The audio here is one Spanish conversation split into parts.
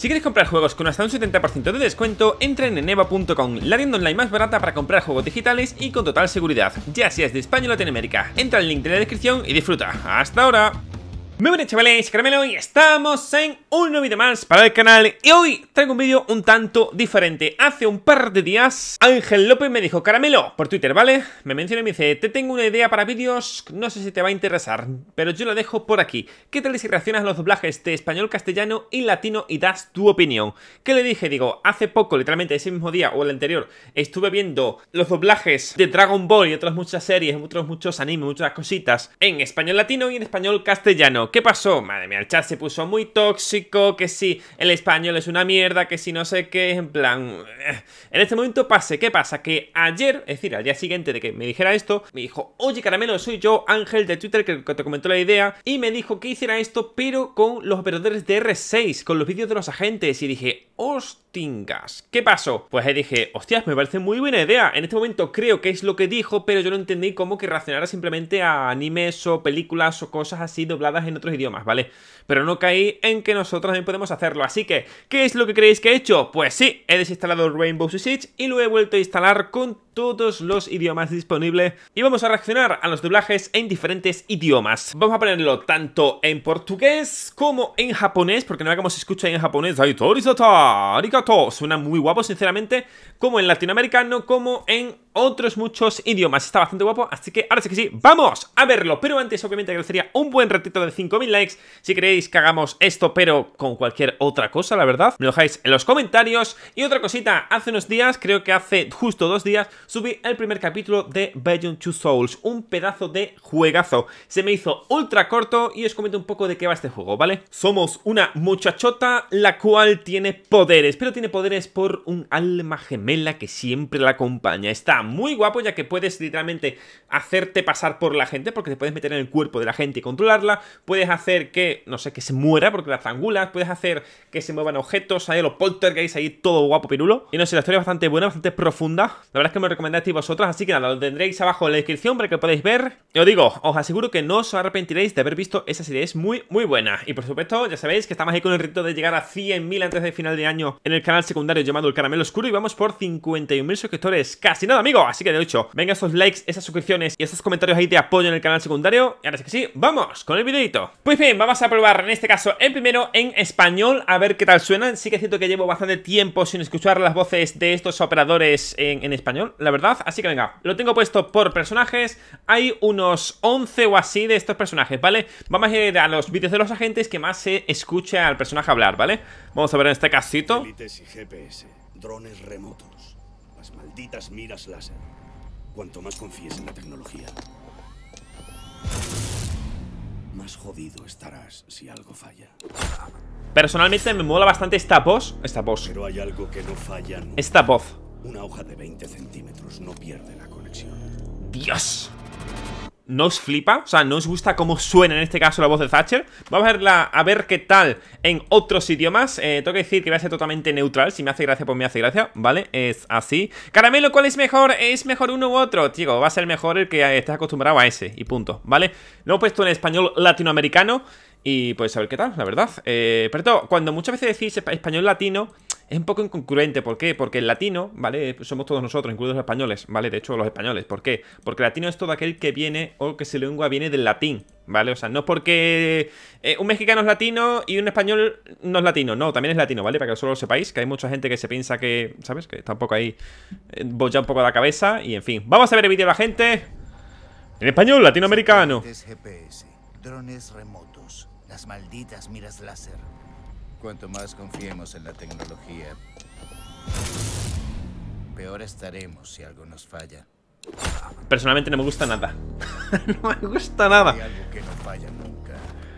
Si quieres comprar juegos con hasta un 70% de descuento, entra en neva.com, la tienda online más barata para comprar juegos digitales y con total seguridad, ya seas de España o Latinoamérica. Entra el link de la descripción y disfruta. ¡Hasta ahora! Muy buenas chavales, Caramelo y estamos en un nuevo video más para el canal Y hoy traigo un vídeo un tanto diferente Hace un par de días Ángel López me dijo Caramelo, por Twitter, ¿vale? Me menciona y me dice, te tengo una idea para vídeos, no sé si te va a interesar Pero yo la dejo por aquí ¿Qué tal si reaccionas a los doblajes de español, castellano y latino y das tu opinión? ¿Qué le dije? Digo, hace poco, literalmente ese mismo día o el anterior Estuve viendo los doblajes de Dragon Ball y otras muchas series, otros muchos animes, muchas cositas En español latino y en español castellano ¿qué pasó? Madre mía, el chat se puso muy tóxico, que si el español es una mierda, que si no sé qué, en plan... Eh. En este momento pase, ¿qué pasa? Que ayer, es decir, al día siguiente de que me dijera esto, me dijo, oye Caramelo, soy yo, Ángel de Twitter, que te comentó la idea, y me dijo que hiciera esto, pero con los operadores de R6, con los vídeos de los agentes, y dije, hostia tingas. ¿Qué pasó? Pues ahí dije, hostias, me parece muy buena idea. En este momento creo que es lo que dijo, pero yo no entendí Cómo que reaccionara simplemente a animes o películas o cosas así dobladas en otros idiomas, ¿vale? Pero no caí en que nosotros también podemos hacerlo. Así que, ¿qué es lo que creéis que he hecho? Pues sí, he desinstalado Rainbow Six y lo he vuelto a instalar con todos los idiomas disponibles y vamos a reaccionar a los doblajes en diferentes idiomas. Vamos a ponerlo tanto en portugués como en japonés, porque no como se escucha en japonés todo, Suena muy guapo, sinceramente, como en latinoamericano, como en otros muchos idiomas. Está bastante guapo, así que ahora sí que sí, ¡vamos a verlo! Pero antes, obviamente, agradecería un buen ratito de 5.000 likes si queréis que hagamos esto, pero con cualquier otra cosa, la verdad. Me lo dejáis en los comentarios. Y otra cosita, hace unos días, creo que hace justo dos días, subí el primer capítulo de Beyond Two Souls, un pedazo de juegazo. Se me hizo ultra corto y os comento un poco de qué va este juego, ¿vale? Somos una muchachota la cual tiene poderes, pero tiene poderes por un alma gemela que siempre la acompaña. Está muy guapo ya que puedes literalmente hacerte pasar por la gente porque te puedes meter en el cuerpo de la gente y controlarla. Puedes hacer que, no sé, que se muera porque la zangulas. Puedes hacer que se muevan objetos, ahí los poltergeists, ahí todo guapo pirulo. Y no sé, la historia es bastante buena, bastante profunda. La verdad es que me lo y vosotros, así que nada, lo tendréis abajo en la descripción para que lo podáis ver. Os digo, os aseguro que no os arrepentiréis de haber visto esa serie, es muy, muy buena. Y por supuesto, ya sabéis que estamos ahí con el reto de llegar a 100.000 antes del final de año en el canal secundario llamado El Caramelo Oscuro y vamos por 51.000 suscriptores. Casi nada, amigo. Así que de hecho, venga esos likes, esas suscripciones y estos comentarios ahí de apoyo en el canal secundario. Y ahora sí que sí, vamos con el videito. Pues bien, vamos a probar en este caso el primero en español, a ver qué tal suenan. Sí que es cierto que llevo bastante tiempo sin escuchar las voces de estos operadores en, español, la verdad. Así que venga, lo tengo puesto por personajes. Hay unos 11 o así de estos personajes, ¿vale? Vamos a ir a los vídeos de los agentes que más se escuche al personaje hablar, ¿vale? Vamos a ver en este casito y GPS, drones remotos, las malditas miras láser. Cuanto más confíes en la tecnología, más jodido estarás si algo falla. Personalmente me mola bastante esta voz. Esta voz. Pero hay algo que no falla. Esta voz. Una hoja de 20 centímetros no pierde la conexión. ¡Dios! ¿No os flipa? O sea, ¿no os gusta cómo suena en este caso la voz de Thatcher? Vamos a verla, a ver qué tal en otros idiomas. Eh, tengo que decir que va a ser totalmente neutral. Si me hace gracia, pues me hace gracia, ¿vale? Es así. Caramelo, ¿cuál es mejor? ¿Es mejor uno u otro? Chico, va a ser mejor el que estés acostumbrado a ese y punto, ¿vale? Lo he puesto en español latinoamericano y pues a ver qué tal, la verdad. Eh, pero cuando muchas veces decís español latino es un poco incongruente. ¿Por qué? Porque el latino, ¿vale? Somos todos nosotros, incluidos los españoles, ¿vale? De hecho, los españoles. ¿Por qué? Porque latino es todo aquel que viene o que se le lengua viene del latín, ¿vale? O sea, no es porque eh, un mexicano es latino y un español no es latino. No, también es latino, ¿vale? Para que solo lo sepáis, que hay mucha gente que se piensa que, ¿sabes? Que está un poco ahí, eh, bolla un poco la cabeza y en fin. Vamos a ver el vídeo de la gente. En español, latinoamericano. drones remotos, las malditas miras láser Cuanto más confiemos en la tecnología, peor estaremos si algo nos falla. Personalmente no me gusta nada. no me gusta nada. algo que no falla nunca.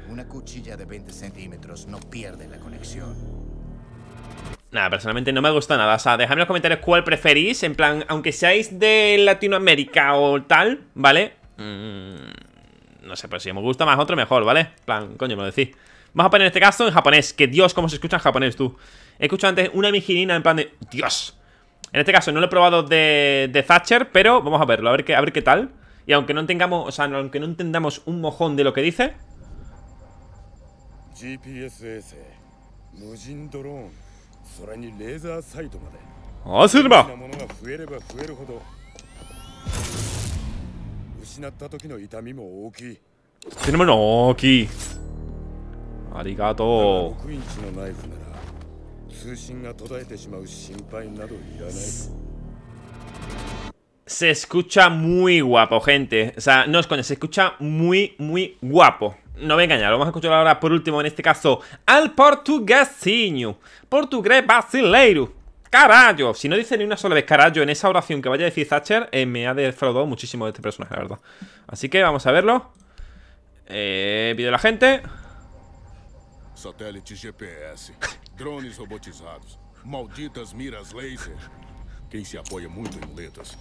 Una cuchilla de 20 centímetros no pierde la conexión. Nada, personalmente no me gusta nada. O sea, dejadme en los comentarios cuál preferís. En plan, aunque seáis de Latinoamérica o tal, ¿vale? Mm, no sé, pero pues si me gusta más otro, mejor, ¿vale? plan, coño, me lo decís. Vamos a poner en este caso en japonés. Que Dios, cómo se escucha en japonés, tú. He escuchado antes una mijinina en plan de... ¡Dios! En este caso no lo he probado de, de Thatcher, pero vamos a verlo, a ver, qué, a ver qué tal. Y aunque no tengamos, o sea, aunque no entendamos un mojón de lo que dice... GPS. ¡Tenemos ah, no aquí! Arigato se escucha muy guapo, gente. O sea, no es coño, se escucha muy, muy guapo. No me lo vamos a escuchar ahora por último, en este caso, al portuguesinho. Portugués brasileiro. Carajo, si no dice ni una sola vez carajo en esa oración que vaya a decir Thatcher, eh, me ha defraudado muchísimo de este personaje, la verdad. Así que vamos a verlo. Eh, a la gente. satélites GPS, drones robotizados, malditas miras laser. Quem se apoia muito em muletas.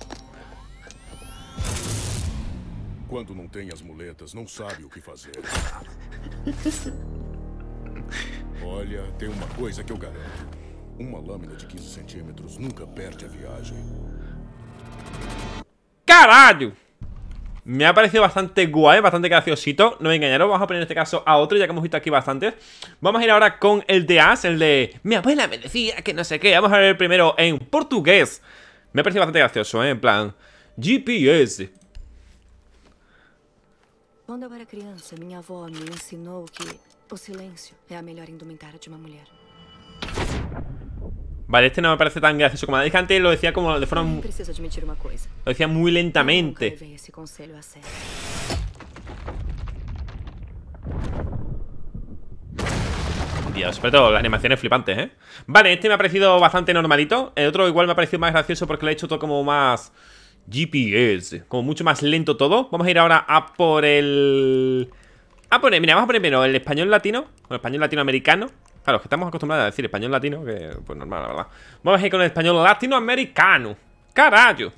Quando não tem as muletas, não sabe o que fazer. Olha, tem uma coisa que eu garanto. Uma lâmina de 15 centímetros nunca perde a viagem. Caralho! Me ha parecido bastante guay, bastante graciosito No me engañaron, vamos a poner en este caso a otro Ya que hemos visto aquí bastantes Vamos a ir ahora con el de As, el de Mi abuela me decía que no sé qué Vamos a ver el primero en portugués Me ha parecido bastante gracioso, ¿eh? en plan GPS Cuando era criança, mi avó me que de una mujer Vale, este no me parece tan gracioso como la dije antes, lo decía como de forma Lo decía muy lentamente. Dios, pero las animaciones flipantes, ¿eh? Vale, este me ha parecido bastante normalito. El otro igual me ha parecido más gracioso porque lo ha hecho todo como más... GPS, como mucho más lento todo. Vamos a ir ahora a por el... A poner, mira, vamos a poner primero el español latino, o el español latinoamericano. Claro, los que estamos acostumbrados a decir español latino, que pues normal, la verdad. Vamos a ir con el español latinoamericano. ¡Carayo!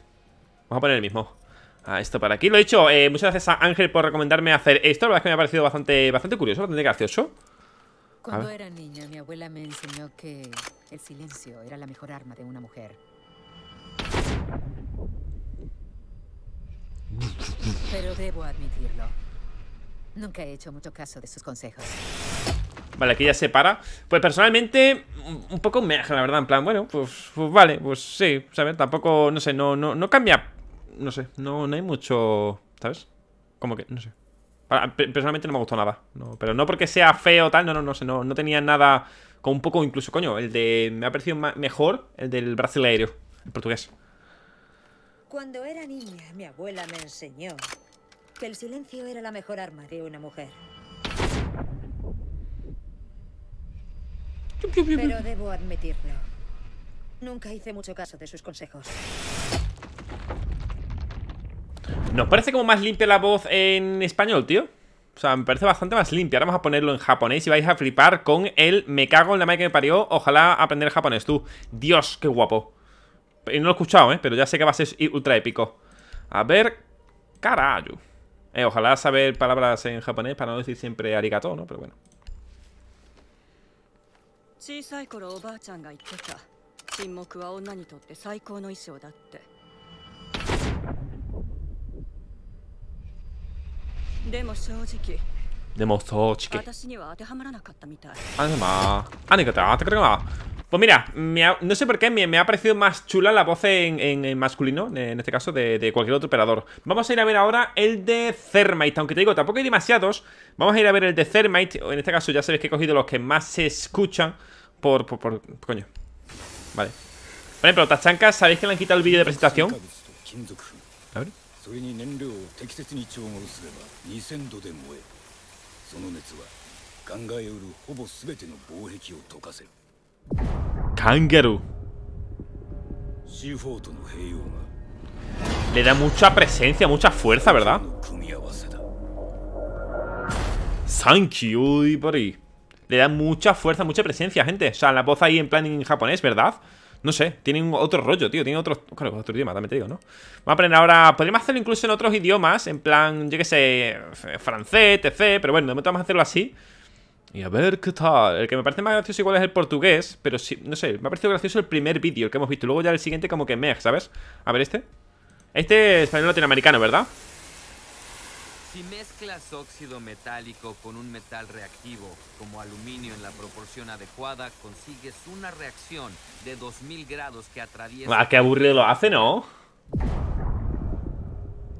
Vamos a poner el mismo. A ah, esto para aquí. Lo he dicho, eh, muchas gracias a Ángel por recomendarme hacer esto. La verdad es que me ha parecido bastante, bastante curioso, bastante gracioso. Cuando era niña, mi abuela me enseñó que el silencio era la mejor arma de una mujer. Pero debo admitirlo. Nunca he hecho mucho caso de sus consejos. Vale, aquí ya se para. Pues personalmente, un poco me la verdad, en plan, bueno, pues, pues, vale, pues sí, ¿sabes? Tampoco, no sé, no, no, no cambia, no sé, no, no hay mucho, ¿sabes? Como que, no sé. Personalmente no me gustó nada, no, pero no porque sea feo tal, no, no, no sé, no, tenía nada, con un poco incluso, coño, el de, me ha parecido mejor el del aéreo el portugués. Cuando era niña, mi abuela me enseñó que el silencio era la mejor arma de una mujer. Pero debo admitirlo. Nunca hice mucho caso de sus consejos. Nos parece como más limpia la voz en español, tío. O sea, me parece bastante más limpia. Ahora vamos a ponerlo en japonés y vais a flipar con el me cago en la madre que me parió. Ojalá aprender japonés, tú. Dios, qué guapo. Y No lo he escuchado, ¿eh? Pero ya sé que va a ser ultra épico. A ver... Carajo. Eh, ojalá saber palabras en japonés para no decir siempre arigato, ¿no? Pero bueno. 小さい頃おばあちゃんが言ってた沈黙は女にとって最高の衣装だってでも正直でも正直私には当てはまらなかったみたいあれまああれが当てくれが Pues mira, no sé por qué me, ha parecido más chula la voz en, masculino, en este caso, de, cualquier otro operador. Vamos a ir a ver ahora el de Thermite, aunque te digo, tampoco hay demasiados. Vamos a ir a ver el de Thermite, en este caso ya sabéis que he cogido los que más se escuchan por... por, coño. Vale. Por ejemplo, Tachanka, ¿sabéis que le han quitado el vídeo de presentación? A ver. Kangaroo. Le da mucha presencia, mucha fuerza, ¿verdad? Sanky, uy, por ahí Le da mucha fuerza, mucha presencia, gente O sea, la voz ahí en plan en japonés, ¿verdad? No sé, tiene otro rollo, tío Tiene otro, otro idioma, también te digo, ¿no? Vamos a aprender ahora, podríamos hacerlo incluso en otros idiomas En plan, yo qué sé, francés, etc Pero bueno, de momento vamos a hacerlo así y a ver qué tal. El que me parece más gracioso igual es el portugués, pero sí, no sé, me ha parecido gracioso el primer vídeo, el que hemos visto. Luego ya el siguiente como que meh, ¿sabes? A ver este. Este es español latinoamericano, ¿verdad? Si mezclas óxido metálico con un metal reactivo, como aluminio en la proporción adecuada, consigues una reacción de 2000 grados que atraviesa... Ah, qué aburrido lo hace, ¿no?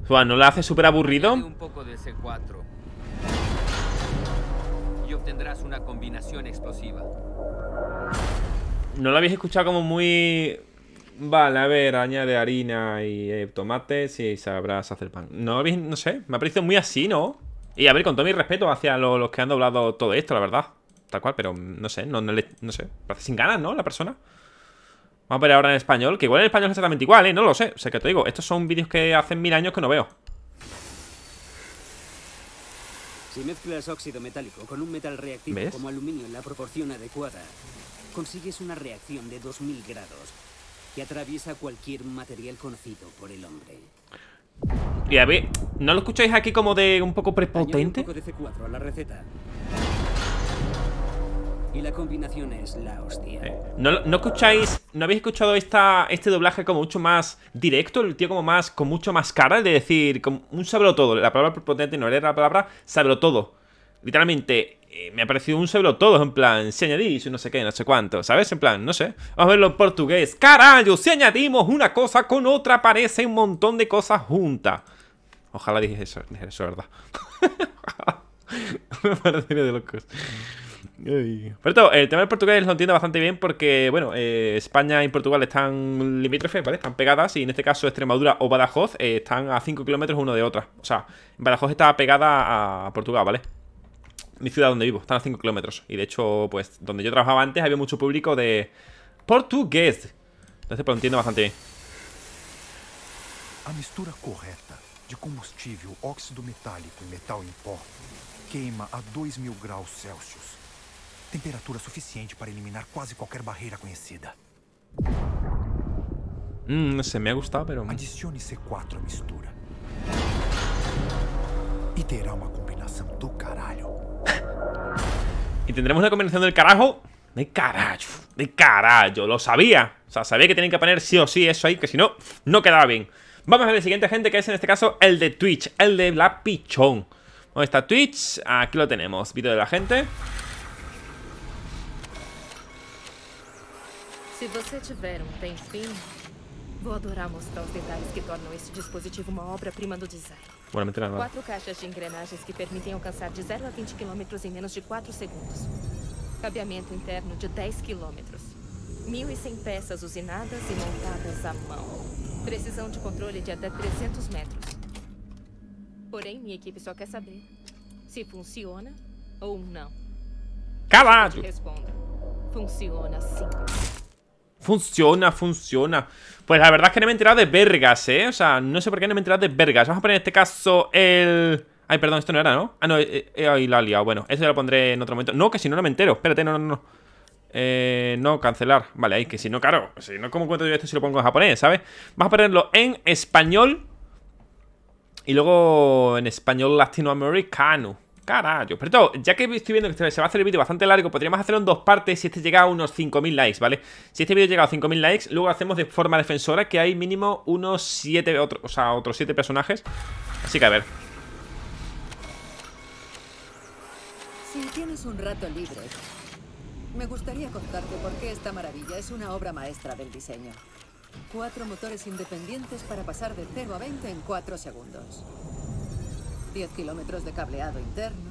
Juan, ¿no lo hace súper aburrido? Un poco de C4 obtendrás una combinación explosiva. No lo habéis escuchado como muy... Vale, a ver, añade harina y eh, tomate si sabrás hacer pan. No no sé, me ha parecido muy así, ¿no? Y a ver, con todo mi respeto hacia los que han doblado todo esto, la verdad. Tal cual, pero no sé, no, le, no sé. Parece sin ganas, ¿no? La persona. Vamos a ver ahora en español, que igual en español es exactamente igual, ¿eh? No lo sé, sé que te digo, estos son vídeos que hacen mil años que no veo. Si mezclas óxido metálico con un metal reactivo como aluminio en la proporción adecuada, consigues una reacción de 2000 grados que atraviesa cualquier material conocido por el hombre. Y a ver, ¿no lo escucháis aquí como de un poco prepotente? Y la combinación es la hostia. Eh, ¿no, escucháis, no habéis escuchado esta, este doblaje como mucho más directo? El tío como más, con mucho más cara, de decir, como un sabro todo. La palabra potente, no era la palabra sabro todo. Literalmente, eh, me ha parecido un sobre todo, en plan, si añadís no sé qué, no sé cuánto, ¿sabes? En plan, no sé. Vamos a verlo en portugués. ¡Carayo! Si añadimos una cosa con otra, parece un montón de cosas juntas. Ojalá dije eso, dije eso, ¿verdad? me de locos. Pero el tema del portugués lo entiendo bastante bien porque, bueno, eh, España y Portugal están limítrofes, ¿vale? Están pegadas y en este caso Extremadura o Badajoz eh, están a 5 kilómetros uno de otra. O sea, Badajoz está pegada a Portugal, ¿vale? Mi ciudad donde vivo, están a 5 kilómetros. Y de hecho, pues, donde yo trabajaba antes había mucho público de portugués. Entonces, pues, lo entiendo bastante bien. A mistura correcta de combustible óxido metálico y e metal en em pó queima a 2000 grados Celsius temperatura suficiente para eliminar Cualquier barrera conocida conhecida. Hum, ese me gustado pero... Adicione C4 à mistura. Y e terá una combinación do carajo Y tendremos la combinación del carajo? De carajo, de carajo lo sabía. O sea, sabía que tenían que poner sí o sí eso ahí, que si no, no quedaba bien. Vamos a ver siguiente, gente, que es en este caso el de Twitch, el de la pichón. ¿Dónde está Twitch? Aquí lo tenemos, vídeo de la gente. Se você tiver um tempinho, vou adorar mostrar os detalhes que tornam este dispositivo uma obra-prima do design. Bora meter lá. Quatro caixas de engrenagens que permitem alcançar de 0 a 20 km em menos de 4 segundos. Cabeamento interno de 10 km. 1.100 peças usinadas e montadas à mão. Precisão de controle de até 300 metros. Porém, minha equipe só quer saber se funciona ou não. Calado! Responda. Funciona sim. Funciona, funciona. Pues la verdad es que no me he enterado de vergas, ¿eh? O sea, no sé por qué no me he enterado de vergas. Vamos a poner en este caso el... Ay, perdón, esto no era, ¿no? Ah, no, eh, eh, ahí la ha liado. Bueno, eso ya lo pondré en otro momento. No, que si no, no me entero. Espérate, no, no, no. Eh, no, cancelar. Vale, ahí que si no, claro. Si no, ¿cómo cuento yo esto si lo pongo en japonés, ¿sabes? Vamos a ponerlo en español. Y luego en español latinoamericano. Carajo, pero todo, ya que estoy viendo que se va a hacer el vídeo bastante largo Podríamos hacerlo en dos partes si este llega a unos 5.000 likes, ¿vale? Si este vídeo llega a 5.000 likes, luego hacemos de forma defensora Que hay mínimo unos 7, o sea, otros 7 personajes Así que a ver Si tienes un rato libre Me gustaría contarte por qué esta maravilla es una obra maestra del diseño Cuatro motores independientes para pasar de 0 a 20 en 4 segundos 10 kilómetros de cableado interno,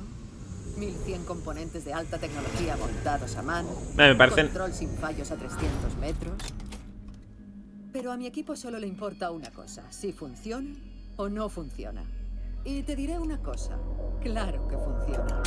1100 componentes de alta tecnología montados a mano, eh, control sin fallos a 300 metros. Pero a mi equipo solo le importa una cosa, si funciona o no funciona. Y te diré una cosa, claro que funciona.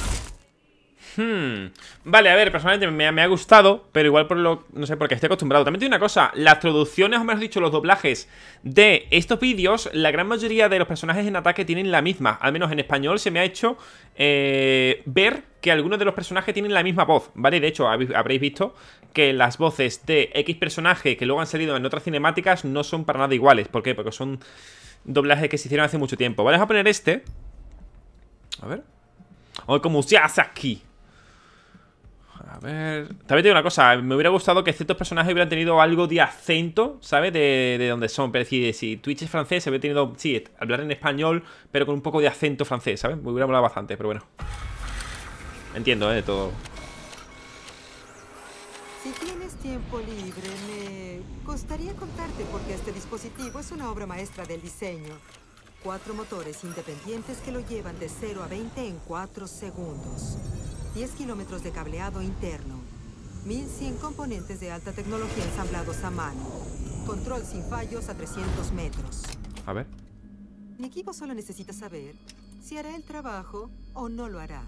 Hmm. Vale, a ver, personalmente me, ha gustado, pero igual por lo. No sé, porque estoy acostumbrado. También tiene una cosa: las traducciones, o mejor dicho, los doblajes de estos vídeos, la gran mayoría de los personajes en ataque tienen la misma. Al menos en español se me ha hecho eh, ver que algunos de los personajes tienen la misma voz, ¿vale? De hecho, habréis visto que las voces de X personaje que luego han salido en otras cinemáticas no son para nada iguales. ¿Por qué? Porque son doblajes que se hicieron hace mucho tiempo. Vale, vamos a poner este. A ver. O como se hace aquí. A ver. También te una cosa. Me hubiera gustado que ciertos personajes hubieran tenido algo de acento, ¿sabes? De, de donde son. Pero si Twitch es francés, se hubiera tenido. Sí, hablar en español, pero con un poco de acento francés, ¿sabes? Me hubiera molado bastante, pero bueno. Entiendo, ¿eh? De todo. Si tienes tiempo libre, me gustaría contarte porque este dispositivo es una obra maestra del diseño cuatro motores independientes que lo llevan de 0 a 20 en 4 segundos. 10 kilómetros de cableado interno. 1.100 componentes de alta tecnología ensamblados a mano. Control sin fallos a 300 metros. A ver. Mi equipo solo necesita saber si hará el trabajo o no lo hará.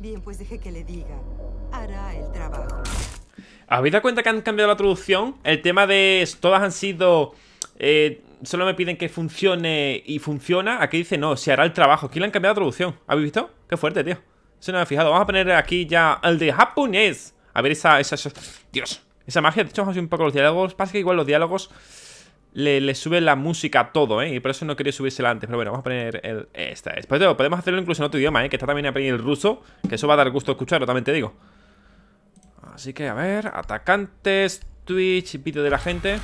Bien, pues deje que le diga. Hará el trabajo. ¿Habéis dado cuenta que han cambiado la traducción? El tema de... Todas han sido... Eh, solo me piden que funcione y funciona. Aquí dice, no, se hará el trabajo. Aquí le han cambiado la traducción. ¿Habéis visto? Qué fuerte, tío. Eso no me ha fijado. Vamos a poner aquí ya el de japonés. A ver esa, esa, Dios. Esa magia. De hecho, vamos a un poco los diálogos. Pasa que igual los diálogos le, le sube la música a todo, ¿eh? Y por eso no quería subírsela antes. Pero bueno, vamos a poner el, esta. Después podemos hacerlo incluso en otro idioma, ¿eh? Que está también aprendiendo el ruso. Que eso va a dar gusto escucharlo, también te digo. Así que, a ver. Atacantes, Twitch, vídeo de la gente.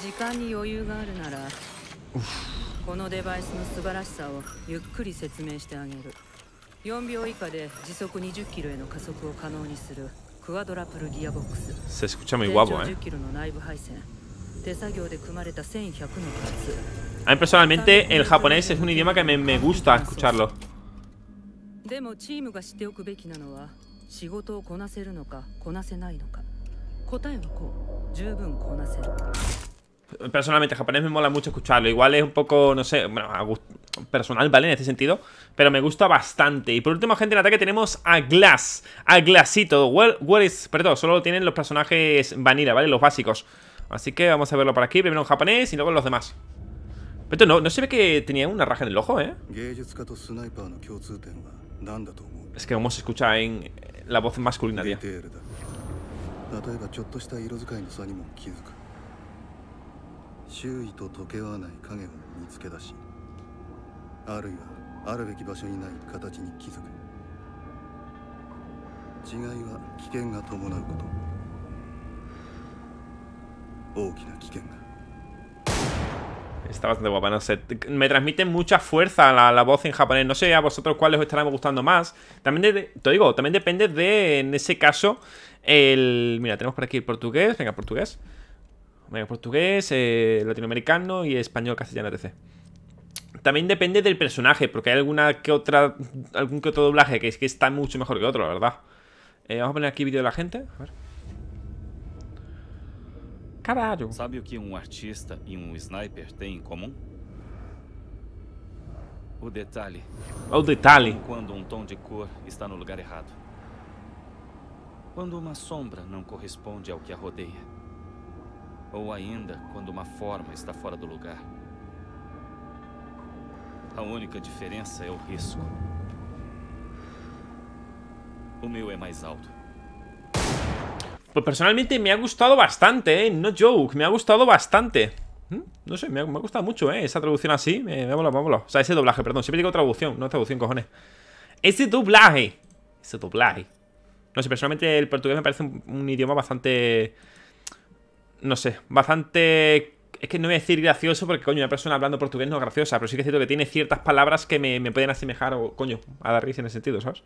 時間に余裕があるならこのデバイスの素晴らしさをゆっくり説明してあげる4秒以下で時速20キロへの加速を可能にするクワドラプルギアボックス Se escucha muy guapo, eh 10キロの内部配線手作業で組まれた1100のパーツ A mí personalmente el japonés es un idioma que me, me gusta escucharlo. でもチームが知っておくべきなのは仕事をこなせるのかこなせないのか答えはこう十分こなせる Personalmente, japonés me mola mucho escucharlo. Igual es un poco, no sé, bueno, personal, ¿vale? En ese sentido. Pero me gusta bastante. Y por último, gente, en ataque tenemos a Glass. A Glassito. well is... Perdón, solo tienen los personajes vanilla, ¿vale? Los básicos. Así que vamos a verlo por aquí. Primero en japonés y luego en los demás. Pero no, no se ve que tenía una raja en el ojo, ¿eh? Es que vamos a escuchar en la voz masculina, tío. Está bastante guapa, no sé. Me transmite mucha fuerza la, voz en japonés. No sé a vosotros cuáles os estará gustando más. También, de, te digo, también depende de, en ese caso, el... Mira, tenemos por aquí el portugués. Venga, portugués portugués, eh, latinoamericano y español, castellano, etc. También depende del personaje, porque hay alguna que otra, algún que otro doblaje que es que está mucho mejor que otro, la verdad. Eh, vamos a poner aquí vídeo de la gente. A ver. Caralho. ¿Sabe lo que un artista y un sniper tienen en común? O detalhe. O detalle Cuando un tom de cor está no lugar errado. Cuando una sombra no corresponde ao que a rodeia. ou ainda quando uma forma está fora do lugar. A única diferença é o risco. O meu é mais alto. Pues personalmente me ha gustado bastante, ¿eh? No joke, me ha gustado bastante. não ¿Mm? No sé, me ha, me ha, gustado mucho, ¿eh? Esa traducción así, me, me ha molado, me ha molado. O sea, ese doblaje, perdón. Siempre digo traducción, no traducción, cojones. Ese doblaje. Ese doblaje. No sé, personalmente el portugués me parece un, un idioma bastante... no sé, bastante... Es que no voy a decir gracioso porque, coño, una persona hablando portugués no es graciosa, pero sí que es cierto que tiene ciertas palabras que me, me pueden asemejar, o, coño, a dar risa en ese sentido, ¿sabes?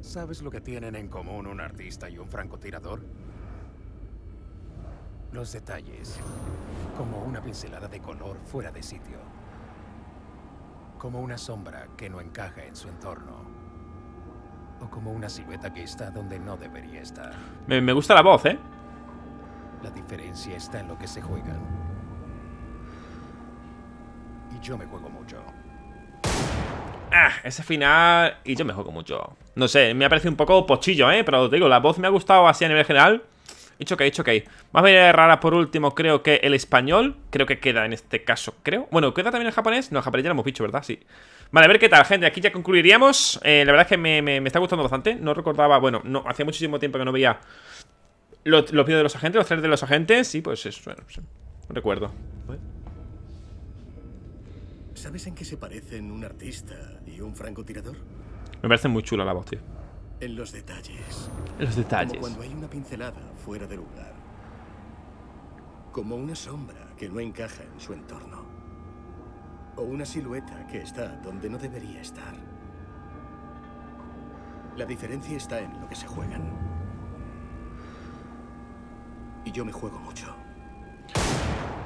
¿Sabes lo que tienen en común un artista y un francotirador? Los detalles, como una pincelada de color fuera de sitio, como una sombra que no encaja en su entorno como una silueta que está donde no debería estar. Me, gusta la voz, ¿eh? La diferencia está en lo que se juegan. Y yo me juego mucho. Ah, ese final... Y yo me juego mucho. No sé, me ha parecido un poco pochillo, ¿eh? Pero te digo, la voz me ha gustado así a nivel general que he hecho que hay Más a rara por último, creo que el español. Creo que queda en este caso, creo. Bueno, ¿queda también el japonés? No, el japonés ya lo hemos dicho, ¿verdad? Sí. Vale, a ver qué tal, gente. Aquí ya concluiríamos. Eh, la verdad es que me, está gustando bastante. No recordaba, bueno, no, hacía muchísimo tiempo que no veía los, vídeos de los agentes, los tres de los agentes. Sí, pues eso, recuerdo. ¿Sabes en qué se parecen un artista y un francotirador? Me parece muy chula la voz, tío. En los detalles. Los detalles. cuando hay una pincelada fuera de lugar. Como una sombra que no encaja en su entorno. O una silueta que está donde no debería estar. La diferencia está en lo que se juegan. Y yo me juego mucho.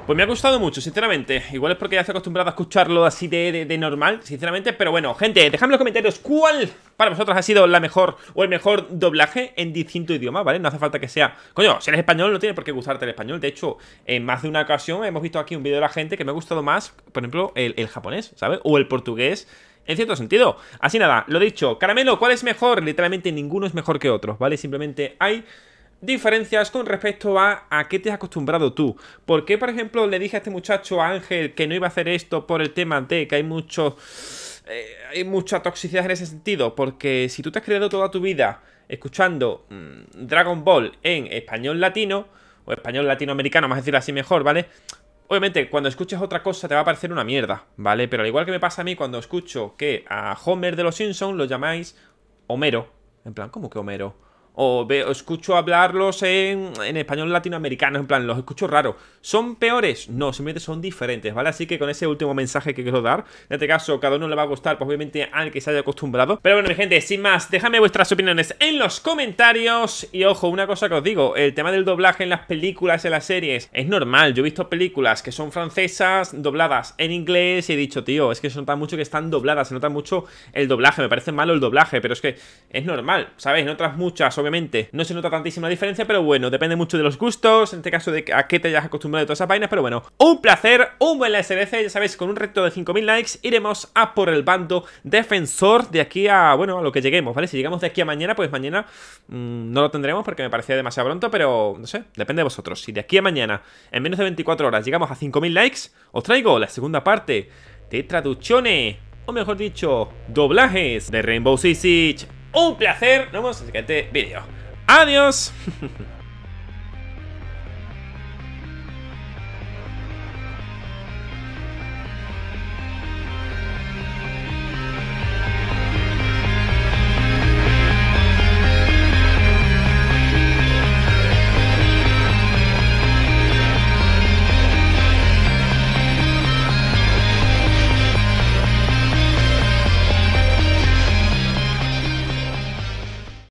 Pues me ha gustado mucho, sinceramente Igual es porque ya estoy acostumbrado a escucharlo así de, normal, sinceramente Pero bueno, gente, dejadme en los comentarios cuál para vosotros ha sido la mejor o el mejor doblaje en distinto idioma, ¿vale? No hace falta que sea... Coño, si eres español no tiene por qué gustarte el español. De hecho, en más de una ocasión hemos visto aquí un vídeo de la gente que me ha gustado más, por ejemplo, el, el japonés, ¿sabes? O el portugués en cierto sentido. Así nada, lo dicho, caramelo, ¿cuál es mejor? Literalmente ninguno es mejor que otro, ¿vale? Simplemente hay diferencias con respecto a a qué te has acostumbrado tú. ¿Por qué, por ejemplo, le dije a este muchacho, Ángel, que no iba a hacer esto por el tema de que hay muchos eh, hay mucha toxicidad en ese sentido, porque si tú te has creado toda tu vida escuchando mm, Dragon Ball en español latino, o español latinoamericano, más decirlo así mejor, ¿vale? Obviamente, cuando escuches otra cosa te va a parecer una mierda, ¿vale? Pero al igual que me pasa a mí cuando escucho que a Homer de los Simpsons lo llamáis Homero. En plan, ¿cómo que Homero? o, escucho hablarlos en, español latinoamericano, en plan, los escucho raro. ¿Son peores? No, simplemente son diferentes, ¿vale? Así que con ese último mensaje que quiero dar, en este caso, cada uno le va a gustar, pues obviamente al que se haya acostumbrado. Pero bueno, mi gente, sin más, déjame vuestras opiniones en los comentarios. Y ojo, una cosa que os digo, el tema del doblaje en las películas, en las series, es normal. Yo he visto películas que son francesas, dobladas en inglés, y he dicho, tío, es que se nota mucho que están dobladas, se nota mucho el doblaje. Me parece malo el doblaje, pero es que es normal, ¿sabéis? En otras muchas, obviamente no se nota tantísima diferencia, pero bueno, depende mucho de los gustos, en este caso de a qué te hayas acostumbrado de todas esas vainas, pero bueno, un placer, un buen SBC, ya sabéis, con un reto de 5.000 likes iremos a por el bando defensor de aquí a, bueno, a lo que lleguemos, ¿vale? Si llegamos de aquí a mañana, pues mañana mm, no lo tendremos porque me parecía demasiado pronto, pero no sé, depende de vosotros. Si de aquí a mañana, en menos de 24 horas, llegamos a 5.000 likes, os traigo la segunda parte de traducciones, o mejor dicho, doblajes de Rainbow Six un placer. Nos vemos en el siguiente vídeo. Adiós.